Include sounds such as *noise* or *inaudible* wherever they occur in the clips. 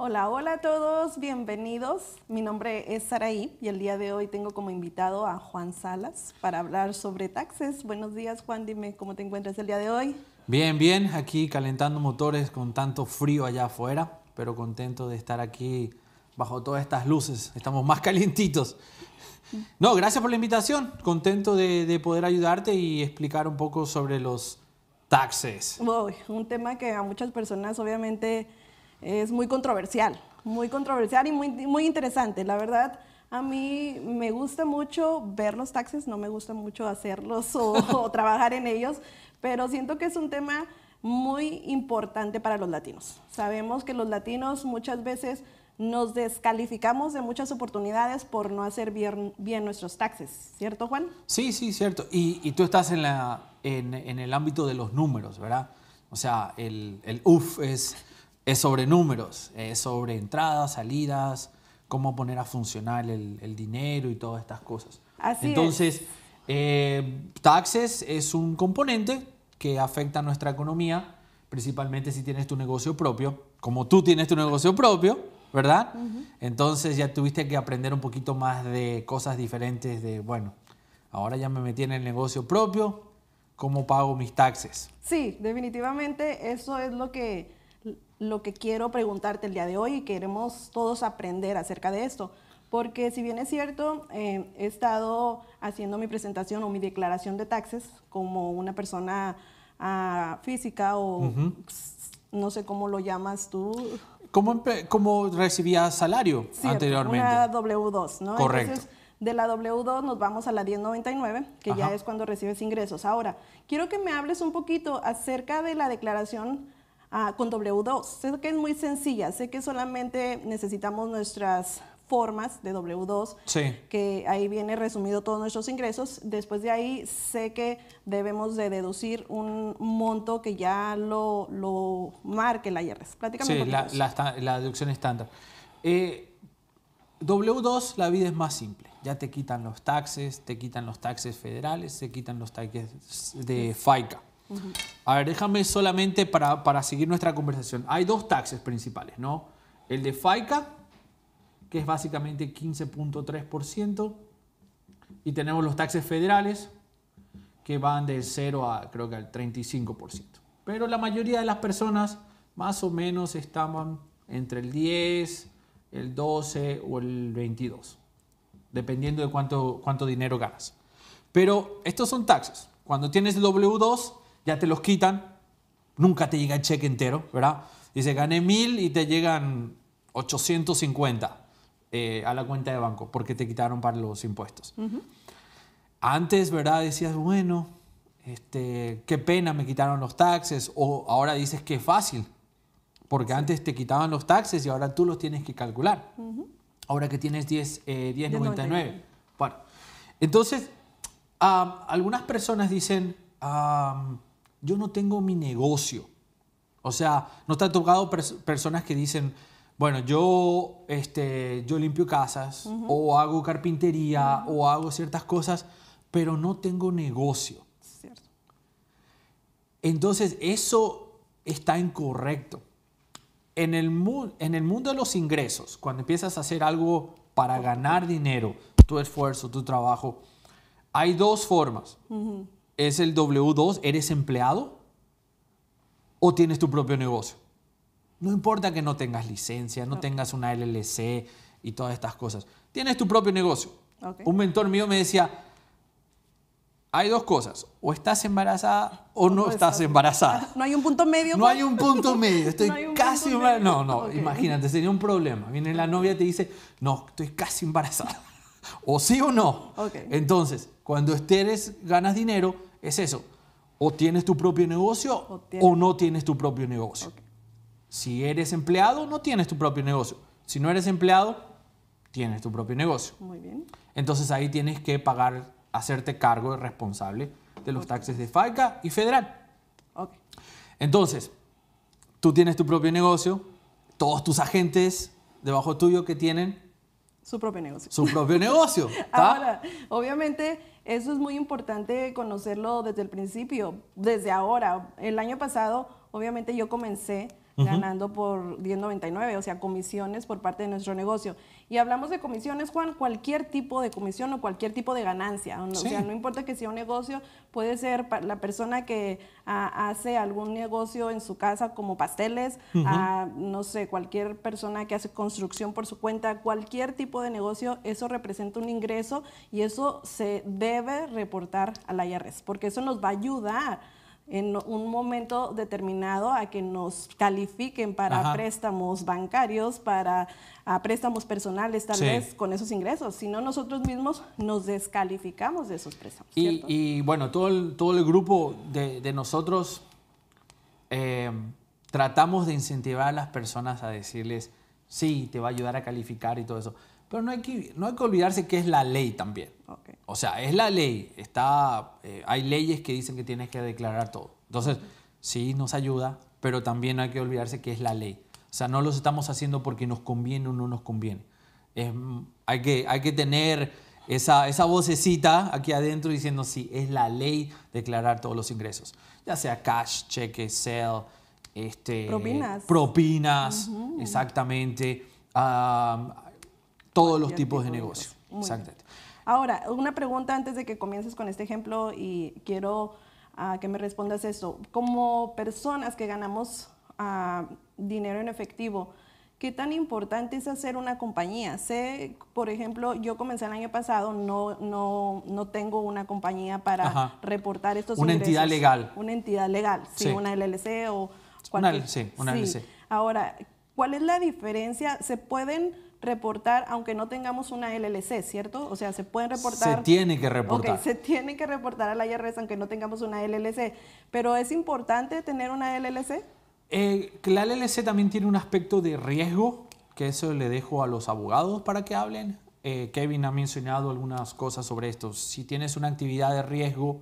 Hola, hola a todos, bienvenidos. Mi nombre es Saraí y el día de hoy tengo como invitado a Juan Salas para hablar sobre taxes. Buenos días, Juan, dime cómo te encuentras el día de hoy. Bien, bien, aquí calentando motores con tanto frío allá afuera, pero contento de estar aquí bajo todas estas luces. Estamos más *laughs* calientitos. No, gracias por la invitación. Contento de, poder ayudarte y explicar un poco sobre los taxes. Uy, un tema que a muchas personas obviamente es muy controversial, muy controversial y muy, muy interesante. La verdad, a mí me gusta mucho ver los taxis, no me gusta mucho hacerlos *laughs* o, trabajar en ellos, pero siento que es un tema muy importante para los latinos. Sabemos que los latinos muchas veces nos descalificamos de muchas oportunidades por no hacer bien, bien nuestros taxes, ¿cierto Juan? Sí, sí, cierto. Y, y tú estás en, la, en, en, el ámbito de los números, ¿verdad? O sea, el, el UF es es sobre números, es sobre entradas, salidas, cómo poner a funcionar el, dinero y todas estas cosas. Así Entonces, eh, taxes es un componente que afecta a nuestra economía, principalmente si tienes tu negocio propio, como tú tienes tu negocio propio, ¿verdad? Entonces ya tuviste que aprender un poquito más de cosas diferentes de, bueno, ahora ya me metí en el negocio propio, ¿cómo pago mis taxes? Sí, definitivamente eso es lo que lo que quiero preguntarte el día de hoy y queremos todos aprender acerca de esto. Porque si bien es cierto, eh, he estado haciendo mi presentación o mi declaración de taxes como una persona ah, física o no sé cómo lo llamas tú. ¿Cómo, como recibías salario anteriormente? Una W2, ¿no? Correcto. de la W2 nos vamos a la 1099, que ya es cuando recibes ingresos. Ahora, quiero que me hables un poquito acerca de la declaración Ah, con W2. Sé que es muy sencilla, sé que solamente necesitamos nuestras formas de W2, que ahí viene resumido todos nuestros ingresos. Después de ahí sé que debemos de deducir un monto que ya lo, marque la IRS. Prácticamente. Sí, la, deducción estándar. Eh, W2 la vida es más simple. Ya te quitan los taxes, te quitan los taxes federales, se quitan los taxes de FICA. A ver, déjame solamente para, para seguir nuestra conversación. Hay dos taxes principales, ¿no? El de FICA, que es básicamente 15.3%, y tenemos los taxes federales, que van del 0 a creo que al 35%. Pero la mayoría de las personas más o menos estaban entre el 10, el 12 o el 22, dependiendo de cuánto, cuánto dinero ganas. Pero estos son taxes. Cuando tienes el W2, ya te los quitan, nunca te llega el cheque entero, ¿verdad? Dice, gané mil y te llegan 850 eh, a la cuenta de banco porque te quitaron para los impuestos. Antes, ¿verdad? Decías, bueno, este, qué pena, me quitaron los taxes, o ahora dices que fácil, porque antes te quitaban los taxes y ahora tú los tienes que calcular. Ahora que tienes 10, eh, 10.99. Bueno, entonces, algunas personas dicen, yo no tengo mi negocio. O sea, no te tocado personas que dicen, bueno, yo, este, yo limpio casas o hago carpintería o hago ciertas cosas, pero no tengo negocio. Entonces, eso está incorrecto. En el, en el mundo de los ingresos, cuando empiezas a hacer algo para ganar dinero, tu esfuerzo, tu trabajo, hay dos formas es el W2, ¿eres empleado o tienes tu propio negocio? No importa que no tengas licencia, no tengas una LLC y todas estas cosas. Tienes tu propio negocio. Un mentor mío me decía, hay dos cosas, o estás embarazada o no, estás embarazada. *laughs* No hay un punto medio. No hay pues. un punto medio, *laughs* estoy casi No, no, imagínate, sería un problema. Viene la novia y te dice, no, estoy casi embarazada. *laughs* o sí o no. Entonces, cuando estés, ganas dinero, es eso. O tienes tu propio negocio o, no tienes tu propio negocio. Si eres empleado, no tienes tu propio negocio. Si no eres empleado, tienes tu propio negocio. Muy bien. Entonces ahí tienes que pagar, hacerte cargo y responsable de los taxes de FICA y federal. Entonces, tú tienes tu propio negocio, todos tus agentes debajo tuyo que tienen su propio negocio. Su propio *laughs* negocio. Ahora, obviamente, eso es muy importante conocerlo desde el principio, desde ahora. El año pasado, obviamente, yo comencé ganando por 10.99, o sea, comisiones por parte de nuestro negocio. Y hablamos de comisiones, Juan, cualquier tipo de comisión o cualquier tipo de ganancia. O sea, no importa que sea un negocio, puede ser la persona que ah, hace algún negocio en su casa como pasteles, ah, no sé, cualquier persona que hace construcción por su cuenta, cualquier tipo de negocio, eso representa un ingreso y eso se debe reportar al IRS, e porque eso nos va a ayudar en un momento determinado a que nos califiquen para préstamos bancarios, para préstamos personales tal vez con esos ingresos, si no nosotros mismos nos descalificamos de esos préstamos. Y, bueno, todo el, todo el grupo de, nosotros eh, tratamos de incentivar a las personas a decirles, sí, te va a ayudar a calificar y todo eso. Pero no hay que, no hay que olvidarse que es la ley también. O sea, es la ley. Está, eh, hay leyes que dicen que tienes que declarar todo. Entonces, sí, nos ayuda, pero también hay que olvidarse que es la ley. O sea, no los estamos haciendo porque nos conviene o no nos conviene. hay, que, hay que tener esa, esa vocecita aquí adentro diciendo, sí, es la ley declarar todos los ingresos. Ya sea cash, cheque, sell, este, propinas. Propinas, exactamente. Ah, todos los tipos de negocios. Exactamente. Ahora, una pregunta antes de que comiences con este ejemplo y quiero ah, que me respondas eso. Como personas que ganamos ah, dinero en efectivo, ¿qué tan importante es hacer una compañía? Sé, por ejemplo, yo comencé el año pasado, no, no, tengo una compañía para reportar estos una Una entidad legal. Una entidad legal, sí, una LLC o cualquier. sí, una LLC. Ahora, ¿cuál es la diferencia? ¿Se pueden reportar aunque no tengamos una LLC, ¿cierto? O sea, se pueden reportar. Se tiene que reportar. se tiene que reportar a la IRS aunque no tengamos una LLC. Pero es importante tener una LLC. Eh, la LLC también tiene un aspecto de riesgo, que eso le dejo a los abogados para que hablen. Eh, Kevin ha mencionado algunas cosas sobre esto. Si tienes una actividad de riesgo,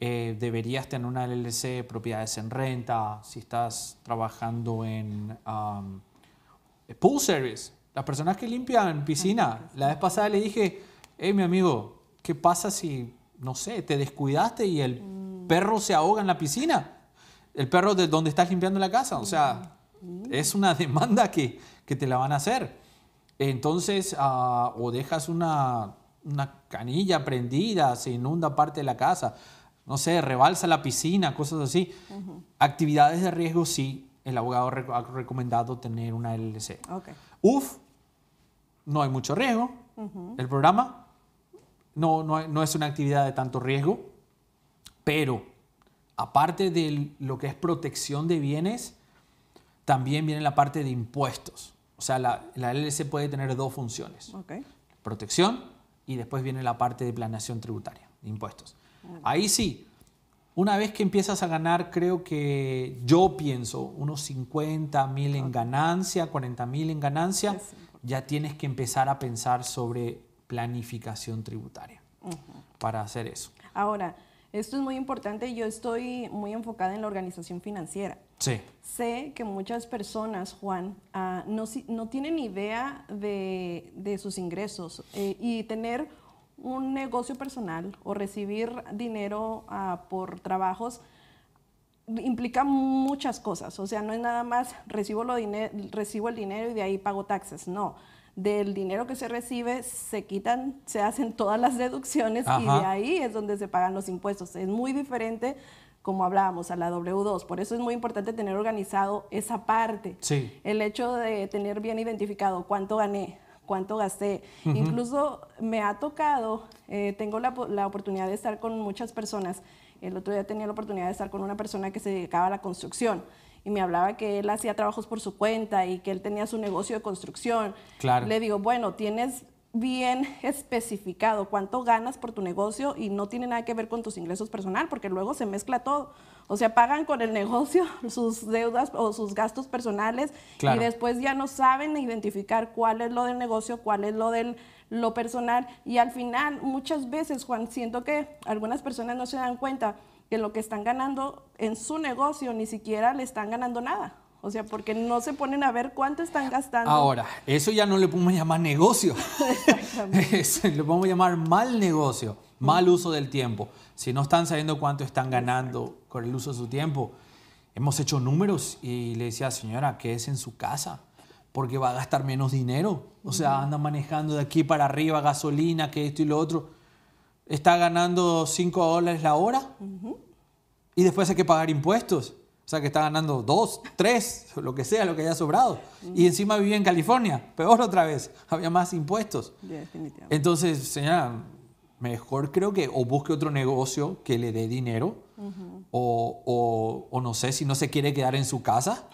eh, deberías tener una LLC, propiedades en renta, si estás trabajando en um, pool service, las personas que limpian piscina, la vez pasada le dije, hey mi amigo, ¿qué pasa si, no sé, te descuidaste y el mm. perro se ahoga en la piscina? El perro de donde estás limpiando la casa, o sea, mm. es una *laughs* demanda que, te la van a hacer. Entonces, ah, o dejas una, canilla prendida, se inunda parte de la casa, no sé, rebalsa la piscina, cosas así. Actividades de riesgo sí, el abogado ha recomendado tener una LLC. UF, no hay mucho riesgo. El programa no, no, es una actividad de tanto riesgo, pero aparte de lo que es protección de bienes, también viene la parte de impuestos. O sea, la, la LLC puede tener dos funciones. Protección y después viene la parte de planeación tributaria, de impuestos. Ahí sí, una vez que empiezas a ganar, creo que yo pienso, unos 50 mil en ganancia, 40 mil en ganancia, ya tienes que empezar a pensar sobre planificación tributaria para hacer eso. Ahora, esto es muy importante, yo estoy muy enfocada en la organización financiera. Sí. Sé que muchas personas, Juan, ah, no, no, tienen idea de, de sus ingresos eh, y tener un negocio personal o recibir dinero ah, por trabajos implica muchas cosas. O sea, no es nada más recibo, lo recibo el dinero y de ahí pago taxes. No. Del dinero que se recibe se quitan, se hacen todas las deducciones y de ahí es donde se pagan los impuestos. Es muy diferente como hablábamos, a la W2. Por eso es muy importante tener organizado esa parte. Sí. El hecho de tener bien identificado cuánto gané, cuánto gasté. Incluso me ha tocado, eh, tengo la, oportunidad de estar con muchas personas. El otro día tenía la oportunidad de estar con una persona que se dedicaba a la construcción y me hablaba que él hacía trabajos por su cuenta y que él tenía su negocio de construcción. Claro. Le digo, bueno, tienes bien especificado cuánto ganas por tu negocio y no tiene nada que ver con tus ingresos personal, porque luego se mezcla todo. O sea, pagan con el negocio *laughs* sus deudas o sus gastos personales y después ya no saben identificar cuál es lo del negocio, cuál es lo del lo personal y al final muchas veces, Juan, siento que algunas personas no se dan cuenta que lo que están ganando en su negocio ni siquiera le están ganando nada. O sea, porque no se ponen a ver cuánto están gastando. Ahora, eso ya no le podemos llamar negocio. *laughs* Exactamente. le podemos llamar mal negocio mal uso del tiempo. Si no están sabiendo cuánto están ganando con el uso de su tiempo, hemos hecho números y le decía, señora, ¿qué es en su casa? Porque va a gastar menos dinero. O sea, anda manejando de aquí para arriba gasolina, que esto y lo otro. Está ganando 5 dólares la hora y después hay que pagar impuestos. O sea, que está ganando 2, 3, lo que sea, lo que haya sobrado. Y encima vivía en California. Peor otra vez. Había más impuestos. Definitivamente. Entonces, señora, mejor creo que o busque otro negocio que le dé dinero, o, o, no sé, si no se quiere quedar en su casa,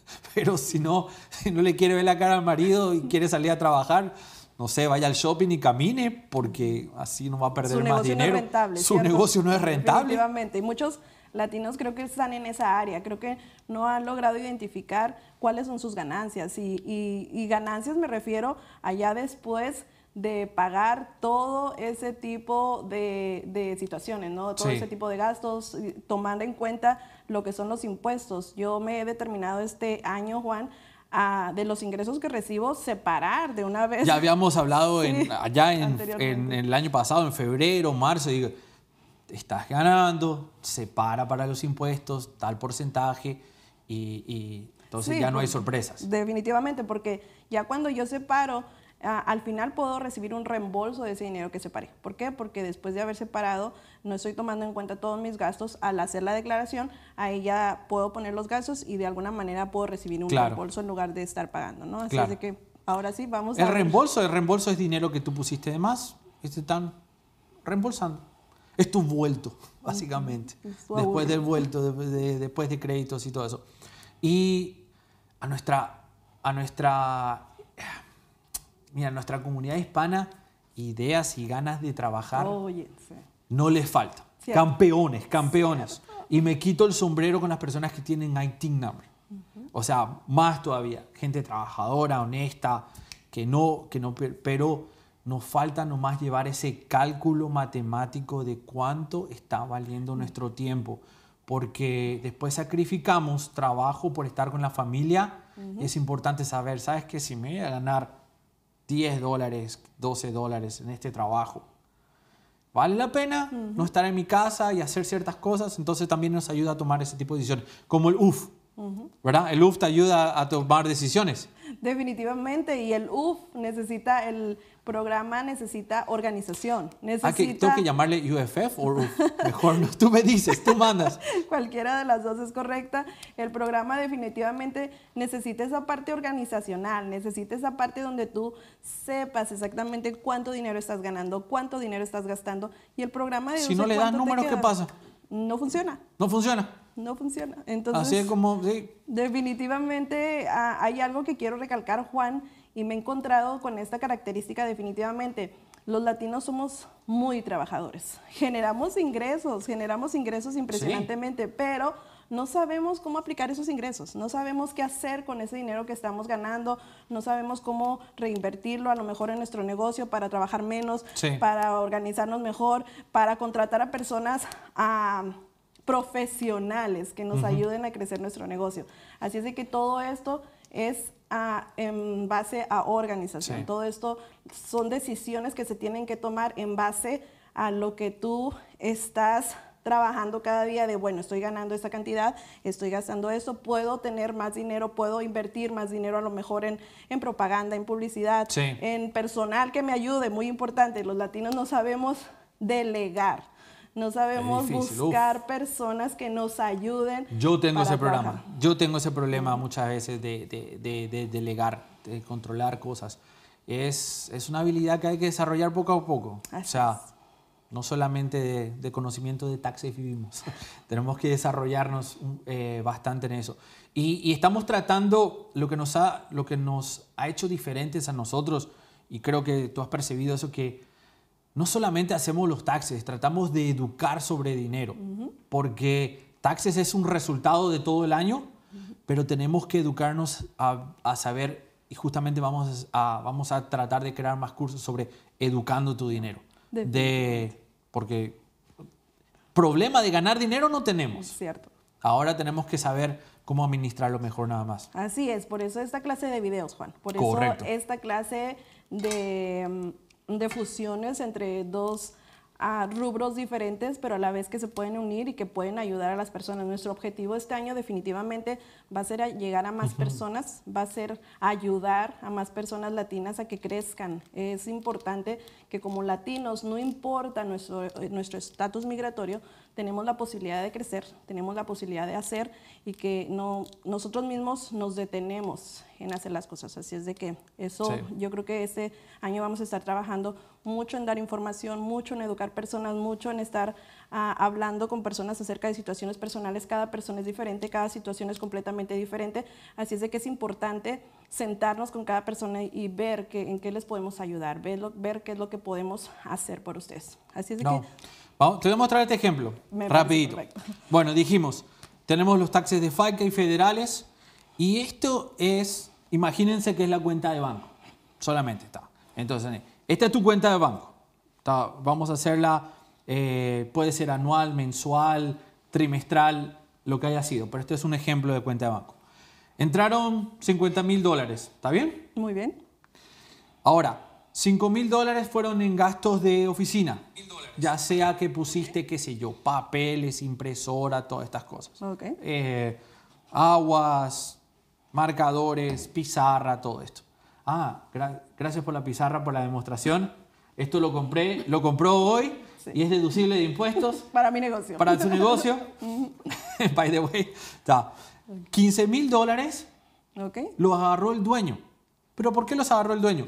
*laughs* pero si no, no le quiere ver la cara al marido y quiere salir a trabajar, no sé, vaya al shopping y camine, porque así no va a perder más dinero. No es rentable, su negocio no es rentable. Definitivamente, y muchos latinos creo que están en esa área, creo que no han logrado identificar cuáles son sus ganancias, y, y, y ganancias me refiero allá después de pagar todo ese tipo de, situaciones, ¿no? Todo ese tipo de gastos, tomando en cuenta lo que son los impuestos. Yo me he determinado este año, Juan, de los ingresos que recibo, separar de una vez. Ya habíamos hablado en, allá en, el año pasado, en febrero, marzo, digo, estás ganando, separa para los impuestos tal porcentaje y, entonces ya no hay pues, sorpresas. Definitivamente, porque ya cuando yo separo al final puedo recibir un reembolso de ese dinero que separé. ¿Por qué? Porque después de haber separado no estoy tomando en cuenta todos mis gastos. Al hacer la declaración, ahí ya puedo poner los gastos y de alguna manera puedo recibir un reembolso en lugar de estar pagando, ¿no? Así de que ahora sí vamos el a... El reembolso, el reembolso es dinero que tú pusiste de más y este, están reembolsando. Es tu vuelto, básicamente. Después del vuelto, después de créditos y todo eso. Y a nuestra, a nuestra mira, nuestra comunidad hispana, ideas y ganas de trabajar no les falta. Campeones, campeones. Y me quito el sombrero con las personas que tienen IT number. O sea, más todavía, gente trabajadora, honesta, que no, que no, pero nos falta nomás llevar ese cálculo matemático de cuánto está valiendo nuestro tiempo, porque después sacrificamos trabajo por estar con la familia. es importante saber, ¿sabes qué? Si me voy a ganar 10 dólares, 12 dólares en este trabajo. ¿Vale la pena no estar en mi casa y hacer ciertas cosas? Entonces también nos ayuda a tomar ese tipo de decisiones, como el uff. ¿Verdad? El UF te ayuda a tomar decisiones. Definitivamente, y el UF necesita, el programa necesita organización. Ah, necesita... que tengo que llamarle UFF o *laughs* Mejor no, tú me dices, tú mandas. *laughs* Cualquiera de las dos es correcta. El programa definitivamente necesita esa parte organizacional, necesita esa parte donde tú sepas exactamente cuánto dinero estás ganando, cuánto dinero estás gastando. Y el programa de... Si no le dan números, ¿qué pasa? No funciona. No funciona no funciona. Entonces, Así es como, Definitivamente ah, hay algo que quiero recalcar, Juan, y me he encontrado con esta característica definitivamente. Los latinos somos muy trabajadores. Generamos ingresos, generamos ingresos impresionantemente, pero no sabemos cómo aplicar esos ingresos, no sabemos qué hacer con ese dinero que estamos ganando, no sabemos cómo reinvertirlo a lo mejor en nuestro negocio para trabajar menos, para organizarnos mejor, para contratar a personas a profesionales que nos ayuden a crecer nuestro negocio. Así es de que todo esto es ah, en base a organización. Todo esto son decisiones que se tienen que tomar en base a lo que tú estás trabajando cada día de, bueno, estoy ganando esta cantidad, estoy gastando eso, puedo tener más dinero, puedo invertir más dinero a lo mejor en, propaganda, en publicidad, en personal que me ayude, muy importante, los latinos no sabemos delegar no sabemos buscar personas que nos ayuden. Yo tengo ese programa, yo tengo ese problema muchas veces de, de, delegar, de controlar cosas. Es, es, una habilidad que hay que desarrollar poco a poco. o sea, no solamente de, conocimiento de taxis vivimos, *laughs* tenemos que desarrollarnos mm, eh, bastante en eso. Y, y, estamos tratando lo que, nos ha, lo que nos ha hecho diferentes a nosotros, y creo que tú has percibido eso, que no solamente hacemos los taxes, tratamos de educar sobre dinero, porque taxes es un resultado de todo el año, pero tenemos que educarnos a, saber, y justamente vamos a, vamos a tratar de crear más cursos sobre educando tu dinero. De, porque problema de ganar dinero no tenemos. cierto. Ahora tenemos que saber cómo administrarlo mejor nada más. Así es, por eso esta clase de videos, Juan. Por eso esta clase de mm, de fusiones entre dos ah, rubros diferentes, pero a la vez que se pueden unir y que pueden ayudar a las personas. Nuestro objetivo este año definitivamente va a ser llegar a más personas, va a ser ayudar a más personas latinas a que crezcan. Es importante que como latinos, no importa nuestro eh, estatus migratorio, tenemos la posibilidad de crecer, tenemos la posibilidad de hacer y que no, nosotros mismos nos detenemos en hacer las cosas. Así es de que eso, yo creo que este año vamos a estar trabajando mucho en dar información, mucho en educar personas, mucho en estar ah, hablando con personas acerca de situaciones personales. Cada persona es diferente, cada situación es completamente diferente. Así es de que es importante sentarnos con cada persona y ver que, en qué les podemos ayudar, ver, ver qué es lo que podemos hacer por ustedes. Así es de que te voy a mostrar este ejemplo, rapidito. Bueno, dijimos, tenemos los taxes de FICA y federales y esto es, imagínense que es la cuenta de banco, solamente está. Entonces, esta es tu cuenta de banco. vamos a hacerla, eh, puede ser anual, mensual, trimestral, lo que haya sido, pero esto es un ejemplo de cuenta de banco. Entraron 50 mil dólares, ¿está bien? Muy bien. Ahora, 5 mil dólares fueron en gastos de oficina ya sea que pusiste, qué sé yo, papeles, impresora, todas estas cosas. Eh, aguas, marcadores, pizarra, todo esto. Ah, gracias por la pizarra, por la demostración. Esto lo compré, lo compró hoy y es deducible de impuestos. *laughs* para mi negocio. Para su negocio. *laughs* By the way, está. 15 mil dólares okay. lo agarró el dueño. ¿Pero por qué los agarró el dueño?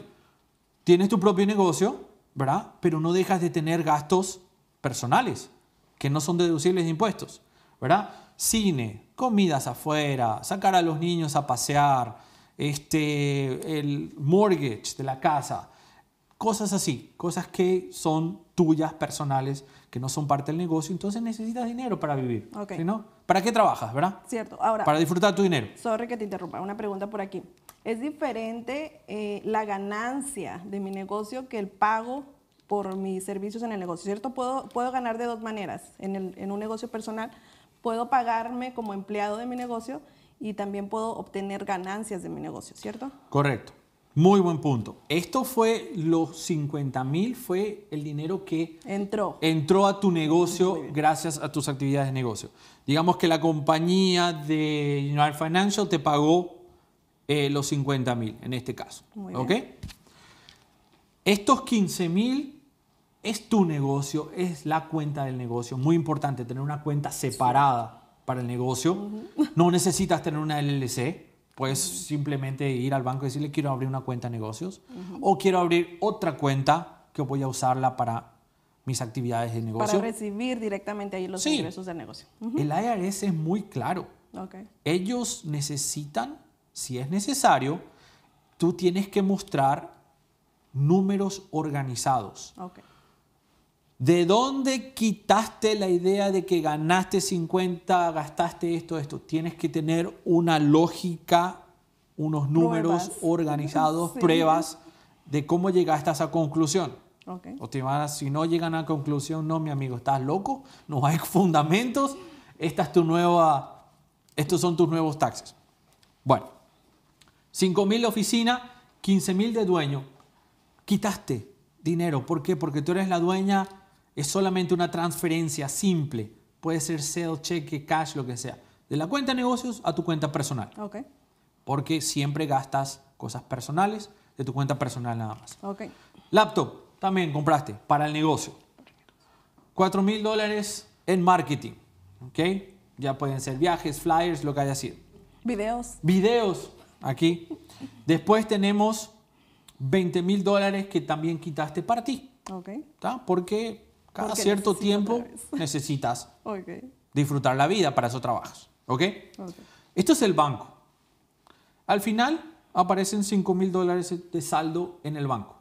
Tienes tu propio negocio, ¿verdad? Pero no dejas de tener gastos personales, que no son deducibles de impuestos, ¿verdad? Cine, comidas afuera, sacar a los niños a pasear, este, el mortgage de la casa, cosas así, cosas que son tuyas, personales, que no son parte del negocio, entonces necesitas dinero para vivir. no? ¿Para qué trabajas, verdad? Cierto. Ahora. Para disfrutar tu dinero. Sorry que te interrumpa. Una pregunta por aquí. ¿Es diferente eh, la ganancia de mi negocio que el pago por mis servicios en el negocio? ¿Cierto? Puedo, puedo ganar de dos maneras. En, el, en un negocio personal, puedo pagarme como empleado de mi negocio y también puedo obtener ganancias de mi negocio, ¿cierto? Correcto. Muy buen punto. Esto fue los 50 mil, fue el dinero que entró, entró a tu negocio gracias a tus actividades de negocio. Digamos que la compañía de General Financial te pagó eh, los 50 mil en este caso. Estos 15 mil es tu negocio, es la cuenta del negocio. Muy importante tener una cuenta separada para el negocio. No necesitas tener una LLC. Puedes simplemente ir al banco y decirle, quiero abrir una cuenta de negocios o quiero abrir otra cuenta que voy a usarla para mis actividades de negocio. Para recibir directamente ahí los ingresos del negocio. El IRS es muy claro. Ellos necesitan, si es necesario, tú tienes que mostrar números organizados. ¿De dónde quitaste la idea de que ganaste 50, gastaste esto, esto? Tienes que tener una lógica, unos números organizados, *laughs* pruebas de cómo llegaste a esa conclusión. Okay. si no llegan a la conclusión, no, mi amigo, estás loco, no hay *laughs* fundamentos, esta tu nueva, estos son tus nuevos taxes. Bueno, 5,000 mil de oficina, 15,000 de dueño. Quitaste dinero. ¿Por qué? Porque tú eres la dueña es solamente una transferencia simple. Puede ser sell, cheque, cash, lo que sea. De la cuenta de negocios a tu cuenta personal. Ok. Porque siempre gastas cosas personales de tu cuenta personal nada más. Ok. Laptop, también compraste para el negocio. 4 mil dólares en marketing. ¿Ok? Ya pueden ser viajes, flyers, lo que haya sido. Videos. Videos, aquí. Después tenemos 20 mil dólares que también quitaste para ti. ¿Está? Porque cada cierto tiempo *laughs* necesitas disfrutar la vida, para esos trabajos. Esto es el banco. Al final aparecen 5 mil dólares de saldo en el banco.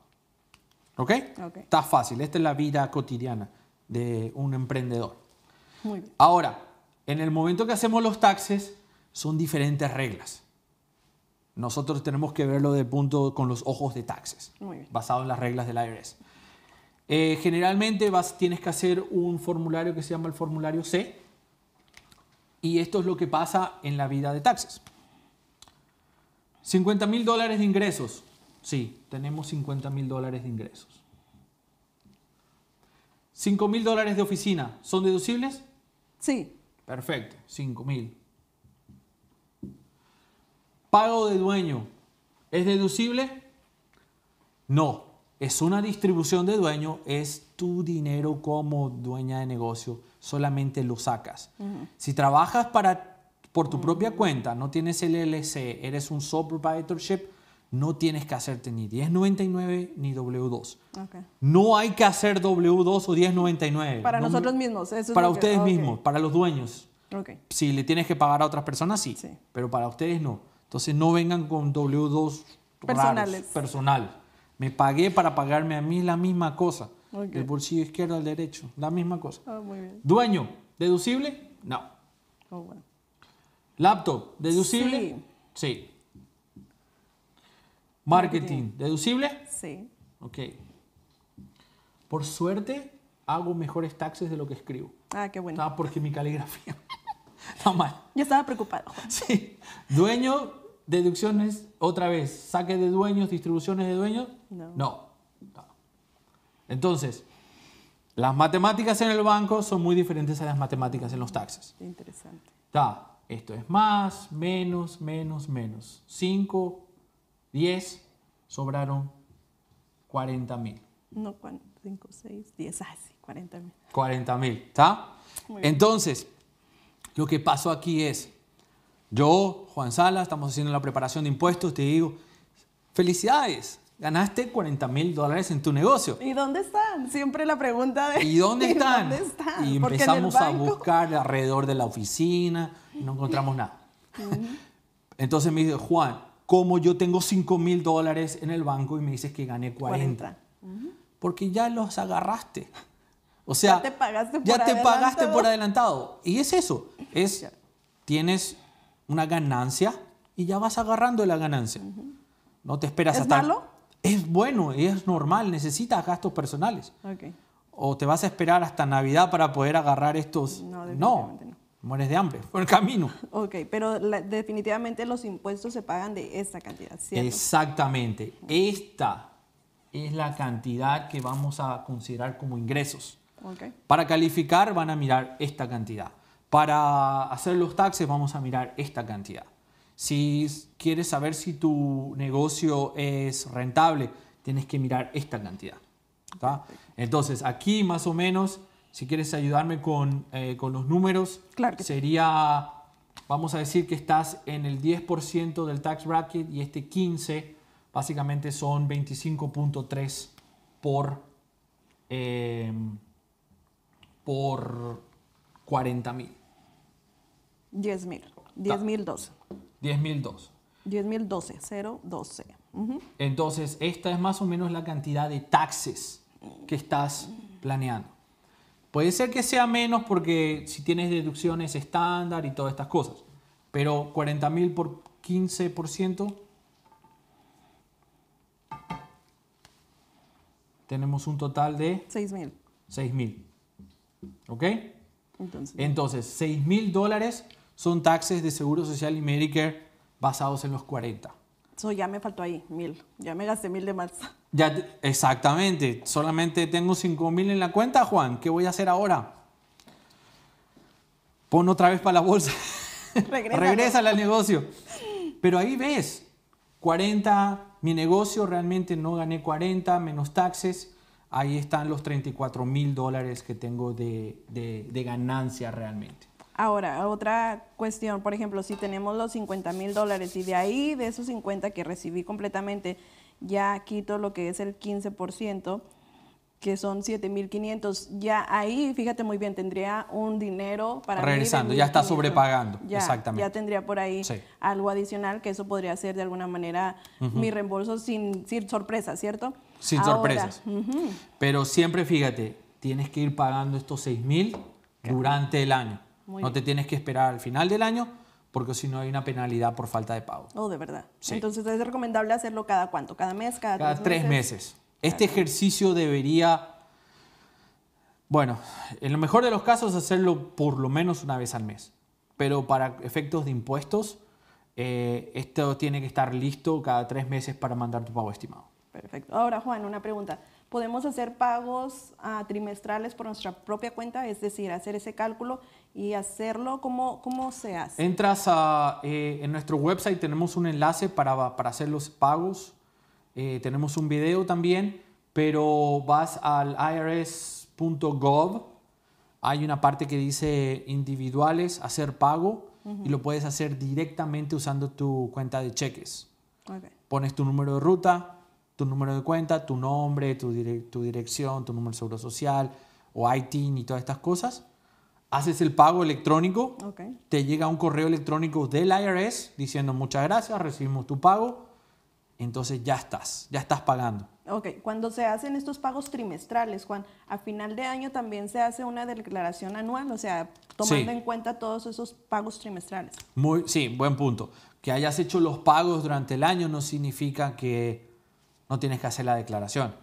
Está fácil, esta es la vida cotidiana de un emprendedor. Ahora, en el momento que hacemos los taxes, son diferentes reglas. Nosotros tenemos que verlo de punto con los ojos de taxes, basado en las reglas del IRS. Eh, generalmente vas, tienes que hacer un formulario que se llama el formulario C y esto es lo que pasa en la vida de taxes. 50 mil dólares de ingresos. Sí, tenemos 50 mil dólares de ingresos. 5 mil dólares de oficina, ¿son deducibles? Sí. Perfecto, 5 mil. Pago de dueño, ¿es deducible? No es una distribución de dueño, es tu dinero como dueña de negocio, solamente lo sacas. Si trabajas para, por tu mm. propia cuenta, no tienes LLC, eres un sole proprietorship, no tienes que hacerte ni 1099 ni W2. No hay que hacer W2 o 1099. Para nosotros mismos. para ustedes mismos, para los dueños. Si le tienes que pagar a otras personas, sí, Pero para ustedes no. Entonces no vengan con W2 personales. personal. Me pagué para pagarme a mí la misma cosa. El bolsillo izquierdo al derecho, la misma cosa. Ah, muy bien. Dueño, ¿deducible? No. Oh, bueno. Laptop, ¿deducible? Sí. Marketing, ¿deducible? Sí. Ok. Por suerte, hago mejores taxes de lo que escribo. Ah, qué bueno. Está porque mi caligrafía *laughs* está mal. Yo estaba preocupado. Sí. Dueño, deducciones, otra vez, saque de dueños, distribuciones de dueños. No. no. Entonces, las matemáticas en el banco son muy diferentes a las matemáticas en los taxes. Interesante. Esto es más, menos, menos, menos. 5, 10, sobraron 40 mil. No, 5, 6, 10, así, 40 mil. 40 mil, ¿está? Entonces, lo que pasó aquí es, yo, Juan Sala, estamos haciendo la preparación de impuestos, te digo, felicidades, ganaste 40 mil dólares en tu negocio. ¿Y dónde están? Siempre la pregunta de... ¿Y dónde *laughs* están? ¿Y, empezamos a buscar alrededor de la oficina y no encontramos nada. Entonces me dice, Juan, ¿cómo yo tengo 5 mil dólares en el banco y me dices que gané 40? Porque ya los agarraste. O sea, ya te pagaste por, adelantado. Te pagaste por adelantado. Y es eso, es, tienes una ganancia y ya vas agarrando la ganancia. No te esperas ¿Es malo? Es bueno, es normal, necesitas gastos personales. O te vas a esperar hasta Navidad para poder agarrar estos... No, no. Mueres de hambre por el camino. *laughs* ok, pero definitivamente los impuestos se pagan de esta cantidad, ¿cierto? Exactamente. Esta es la cantidad que vamos a considerar como ingresos. Para calificar van a mirar esta cantidad. Para hacer los taxes vamos a mirar esta cantidad. Si quieres saber si tu negocio es rentable, tienes que mirar esta cantidad. Entonces, aquí más o menos, si quieres ayudarme con, eh, los números, sería, vamos a decir que estás en el 10% del tax bracket y este 15 básicamente son 25.3 por, eh, por 40 mil. 10.000, mil. 10 mil 12. 10 12. 10 12, 0, Entonces, esta es más o menos la cantidad de taxes que estás planeando. Puede ser que sea menos porque si tienes deducciones estándar y todas estas cosas, pero 40.000 por 15%. Tenemos un total de... 6.000. 6.000. ¿Ok? Entonces. 6.000 dólares son taxes de Seguro Social y Medicare basados en los 40. Eso ya me faltó ahí, mil. Ya me gasté mil de más. Ya, exactamente. Solamente tengo cinco mil en la cuenta, Juan. ¿Qué voy a hacer ahora? Pon otra vez para la bolsa. *laughs* Regresa al negocio. Pero ahí ves, 40, mi negocio realmente no gané 40 menos taxes. Ahí están los 34 mil dólares que tengo de ganancia realmente. Ahora, otra cuestión, por ejemplo, si tenemos los 50 mil dólares y de ahí, de esos 50 que recibí completamente, ya quito lo que es el 15%, que son 7.500, ya ahí, fíjate muy bien, tendría un dinero para... Regresando, ya está sobrepagando, ya, exactamente. Ya tendría por ahí algo adicional, que eso podría ser de alguna manera mi reembolso sin, sorpresas, sorpresa, ¿cierto? Sin sorpresas. Pero siempre, fíjate, tienes que ir pagando estos 6.000 durante el año no te tienes que esperar al final del año porque si no hay una penalidad por falta de pago. Oh, de verdad. Entonces es recomendable hacerlo cada cuánto, cada mes, cada, cada tres, meses? Este ejercicio debería, bueno, en lo mejor de los casos hacerlo por lo menos una vez al mes, pero para efectos de impuestos, eh, esto tiene que estar listo cada tres meses para mandar tu pago estimado. Perfecto. Ahora, Juan, una pregunta. ¿Podemos hacer pagos ah, trimestrales por nuestra propia cuenta? Es decir, hacer ese cálculo y hacerlo? ¿Cómo, cómo se hace? Entras a, eh, en nuestro website, tenemos un enlace para, hacer los pagos, eh, tenemos un video también, pero vas al irs.gov, hay una parte que dice individuales, hacer pago, y lo puedes hacer directamente usando tu cuenta de cheques. Pones tu número de ruta, tu número de cuenta, tu nombre, tu, tu dirección, tu número de seguro social o ITIN y todas estas cosas haces el pago electrónico, te llega un correo electrónico del IRS diciendo muchas gracias, recibimos tu pago, entonces ya estás, ya estás pagando. Ok, cuando se hacen estos pagos trimestrales, Juan, a final de año también se hace una declaración anual, o sea, tomando en cuenta todos esos pagos trimestrales. Muy, sí, buen punto. Que hayas hecho los pagos durante el año no significa que no tienes que hacer la declaración.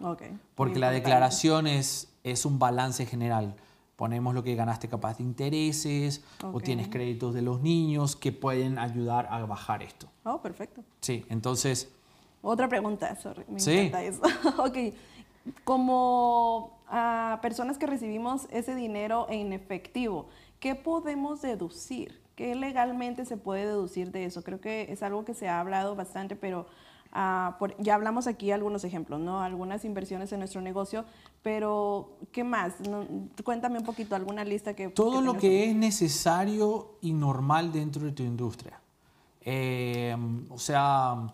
Porque la declaración es un balance general ponemos lo que ganaste capaz de intereses o tienes créditos de los niños que pueden ayudar a bajar esto. Oh, perfecto. Sí, entonces... Otra pregunta, sorry, me encanta eso. *laughs* ok, como a ah, personas que recibimos ese dinero en efectivo, ¿qué podemos deducir? ¿Qué legalmente se puede deducir de eso? Creo que es algo que se ha hablado bastante, pero ah, ya hablamos aquí algunos ejemplos, ¿no? Algunas inversiones en nuestro negocio, pero, ¿qué más? cuéntame un poquito, alguna lista que... Todo lo que es necesario y normal dentro de tu industria. Eh, o sea,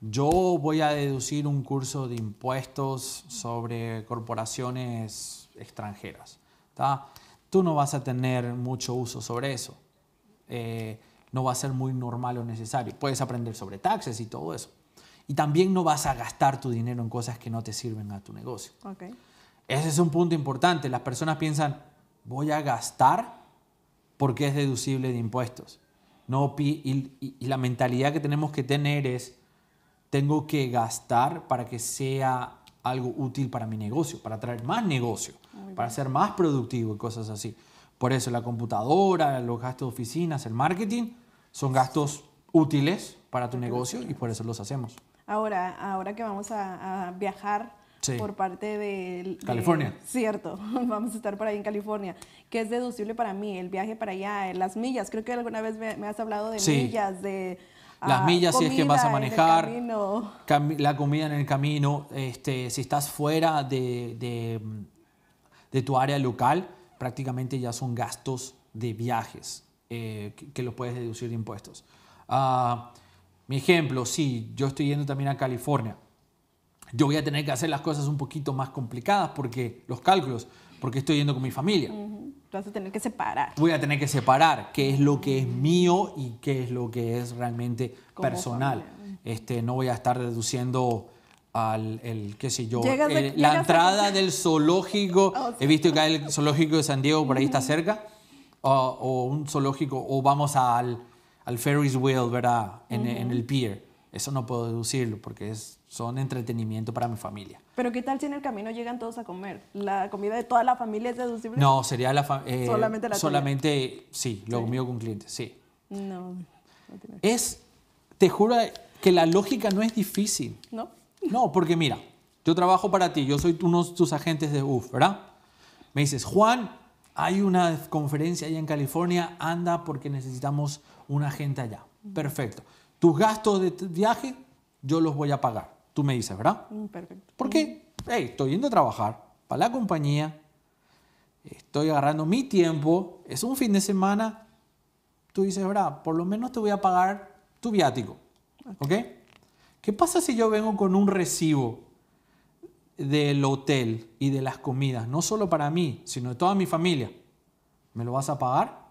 yo voy a deducir un curso de impuestos sobre corporaciones extranjeras. Tú no vas a tener mucho uso sobre eso. Eh, no va a ser muy normal o necesario. Puedes aprender sobre taxes y todo eso y también no vas a gastar tu dinero en cosas que no te sirven a tu negocio. Ese es un punto importante. Las personas piensan, voy a gastar porque es deducible de impuestos. No, y, y la mentalidad que tenemos que tener es, tengo que gastar para que sea algo útil para mi negocio, para traer más negocio, para ser más productivo y cosas así. Por eso la computadora, los gastos de oficinas, el marketing, son gastos útiles para tu negocio y por eso los hacemos. Ahora, ahora que vamos a, viajar por parte de... California. cierto, *laughs* vamos a estar por ahí en California. que es deducible para mí? El viaje para allá, eh, las millas. Creo que alguna vez me, has hablado de millas, de... Las ah, millas, si es que vas a manejar, la comida en el camino, este, si estás fuera de, de, tu área local, prácticamente ya son gastos de viajes eh, que, lo los puedes deducir de impuestos. Ah, mi ejemplo, sí, yo estoy yendo también a California, yo voy a tener que hacer las cosas un poquito más complicadas porque los cálculos, porque estoy yendo con mi familia. Vas a tener que separar. Voy a tener que separar qué es lo que es mío y qué es lo que es realmente personal. Este, no voy a estar deduciendo al, qué sé yo, eh, la entrada del zoológico. Oh, He visto que hay el zoológico de San Diego por ahí está cerca. o un zoológico, o vamos al al Ferris wheel, ¿verdad? En, el pier. Eso no puedo deducirlo porque es, son entretenimiento para mi familia. Pero ¿qué tal si en el camino llegan todos a comer? ¿La comida de toda la familia es deducible? No, sería la familia. Eh, solamente la Solamente, sí, lo mío con clientes, sí. No, Es, te juro que la lógica no es difícil. No. No, porque mira, yo trabajo para ti, yo soy uno de tus agentes de UF, ¿verdad? Me dices, Juan, hay una conferencia allá en California, anda porque necesitamos una gente allá. Perfecto. Tus gastos de viaje, yo los voy a pagar. Tú me dices, ¿verdad? Mm, perfecto. ¿Por qué? estoy yendo a trabajar para la compañía, estoy agarrando mi tiempo, es un fin de semana. Tú dices, ¿verdad? Por lo menos te voy a pagar tu viático. ¿Ok? ¿Qué pasa si yo vengo con un recibo del hotel y de las comidas, no solo para mí, sino de toda mi familia, ¿me lo vas a pagar?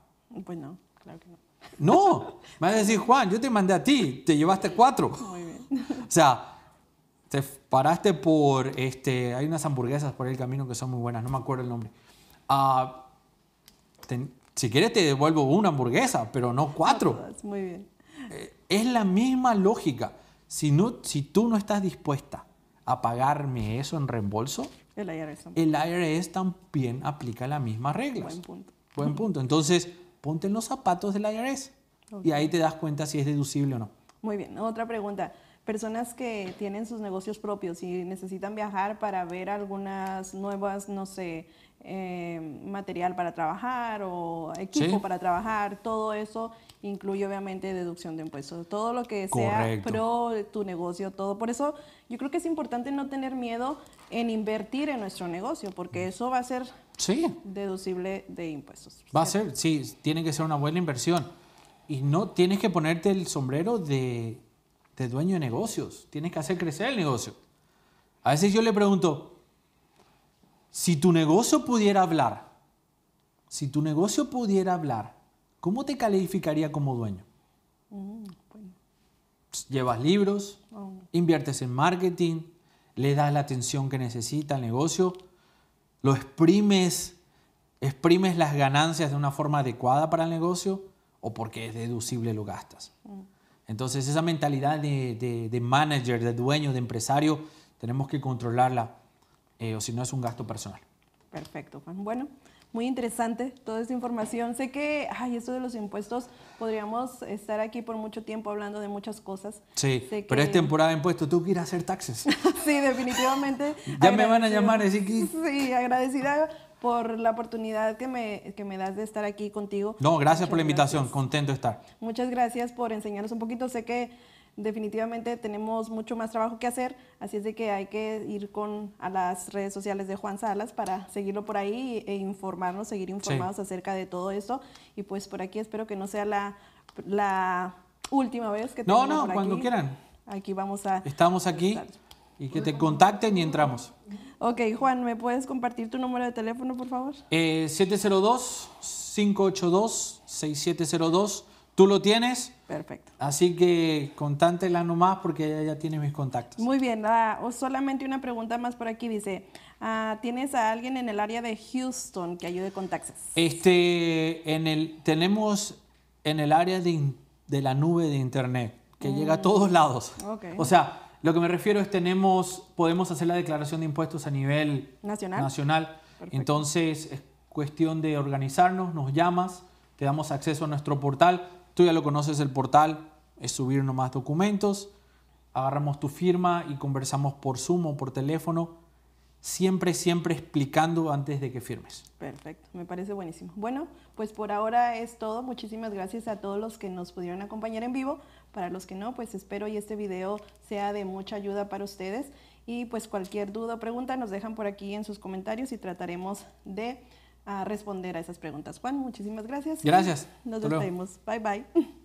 Pues no, claro que no. No, *laughs* me vas a decir, Juan, yo te mandé a ti, te llevaste cuatro. Muy bien. *laughs* O sea, te paraste por, este, hay unas hamburguesas por el camino que son muy buenas, no me acuerdo el nombre. Ah, si quieres te devuelvo una hamburguesa, pero no cuatro. es muy bien. Eh, es la misma lógica. Si, si tú no estás dispuesta a pagarme eso en reembolso, el IRS, el IRS también aplica las mismas reglas. Buen punto. Buen punto. Entonces, ponte en los zapatos del IRS y ahí te das cuenta si es deducible o no. Muy bien, otra pregunta. Personas que tienen sus negocios propios y necesitan viajar para ver algunas nuevas, no sé, Em, material para trabajar o equipo para trabajar, todo eso incluye obviamente deducción de impuestos, todo lo que sea pro tu negocio, todo. Por eso yo creo que es importante no tener miedo en invertir en nuestro negocio, porque mm. eso va a ser deducible de impuestos. Va a ser, sí, tiene que ser una buena inversión. Y no tienes que ponerte el sombrero de, de dueño de negocios, tienes que hacer crecer el negocio. A veces yo le pregunto, si tu negocio pudiera hablar, si tu negocio pudiera hablar, ¿cómo te calificaría como dueño? Mm, Llevas libros, oh. inviertes en marketing, le das la atención que necesita al negocio, lo exprimes, exprimes las ganancias de una forma adecuada para el negocio o porque es deducible lo gastas. Mm. Entonces esa mentalidad de, de manager, de dueño, de empresario, tenemos que controlarla eh, o si no es un gasto personal. Perfecto, Juan. Bueno, muy interesante toda esta información. Sé que, ay, esto de los impuestos, podríamos estar aquí por mucho tiempo hablando de muchas cosas. Sí, pero es temporada de impuestos, tú quieres hacer taxes. *laughs* sí, definitivamente. ya me van a llamar, así Sí, agradecida por la oportunidad que me, que me das de estar aquí contigo. No, gracias por la invitación, contento de estar. Muchas gracias por enseñarnos un poquito. Sé que definitivamente tenemos mucho más trabajo que hacer, así es de que hay que ir con a las redes sociales de Juan Salas para seguirlo por ahí e informarnos, seguir informados acerca de todo esto. Y pues por aquí espero que no sea la, la última vez que No, no, cuando quieran. Aquí vamos a... Estamos aquí y que te contacten y entramos. Ok, Juan, ¿me puedes compartir tu número de teléfono, por favor? 702-582-6702. Eh, ¿Tú lo tienes? Perfecto. Así que contántela nomás porque ella ya tiene mis contactos. Muy bien, nada, o solamente una pregunta más por aquí. Dice, ah, ¿tienes a alguien en el área de Houston que ayude con taxes? Este, en el, tenemos en el área de, la nube de Internet, que mm. llega a todos lados. Okay. O sea, lo que me refiero es tenemos, podemos hacer la declaración de impuestos a nivel nacional. nacional. Entonces es cuestión de organizarnos, nos llamas, te damos acceso a nuestro portal Tú ya lo conoces el portal, es subir nomás documentos, agarramos tu firma y conversamos por Zoom o por teléfono, siempre, siempre explicando antes de que firmes. Perfecto, me parece buenísimo. Bueno, pues por ahora es todo. Muchísimas gracias a todos los que nos pudieron acompañar en vivo. Para los que no, pues espero y este video sea de mucha ayuda para ustedes. Y pues cualquier duda o pregunta nos dejan por aquí en sus comentarios y trataremos de a responder a esas preguntas. Juan, muchísimas gracias. Gracias. Nos vemos. Bye bye.